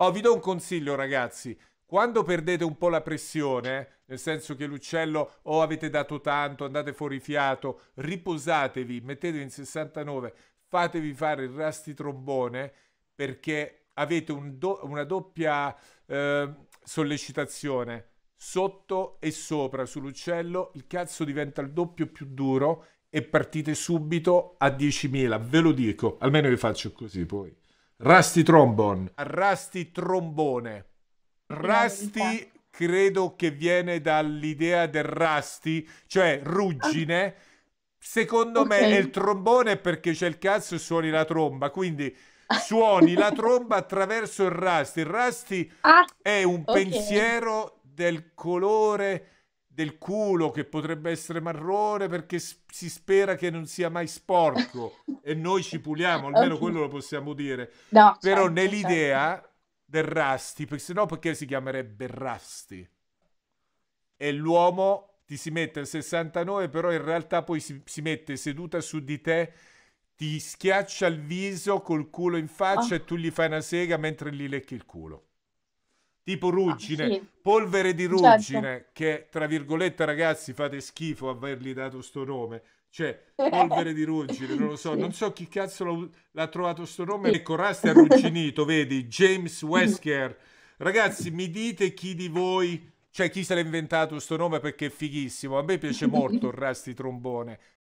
Oh, vi do un consiglio, ragazzi. Quando perdete un po' la pressione, nel senso che l'uccello, oh, avete dato tanto, andate fuori fiato, riposatevi, mettetevi in 69, fatevi fare il rasti trombone perché avete un do una doppia eh, sollecitazione sotto e sopra sull'uccello, il cazzo diventa il doppio più duro e partite subito a 10.000, ve lo dico, almeno vi faccio così poi. Rusty Trombone. Rusty Trombone. Rusty credo che viene dall'idea del rusty, cioè ruggine. Secondo okay. me è il trombone perché c'è il cazzo e suoni la tromba, quindi suoni la tromba attraverso il rusty. Il rusty ah, è un okay. pensiero del colore del culo che potrebbe essere marrone perché si spera che non sia mai sporco e noi ci puliamo, almeno okay. quello lo possiamo dire. No, Però certo, nell'idea certo. del Rasti, perché sennò perché si chiamerebbe Rasti? E l'uomo ti si mette al 69, però in realtà poi si, si, mette seduta su di te, ti schiaccia il viso col culo in faccia oh. e tu gli fai una sega mentre gli lecchi il culo tipo ruggine, ah, sì. polvere di certo. ruggine, certo. che tra virgolette ragazzi fate schifo avergli dato sto nome, cioè polvere di ruggine, non lo so, sì. non so chi cazzo l'ha, l'ha trovato sto nome, sì. ecco Rasta arrugginito, vedi, James Wesker, ragazzi mi dite chi di voi, cioè chi se l'ha inventato sto nome perché è fighissimo, a me piace molto il Rasti Trombone,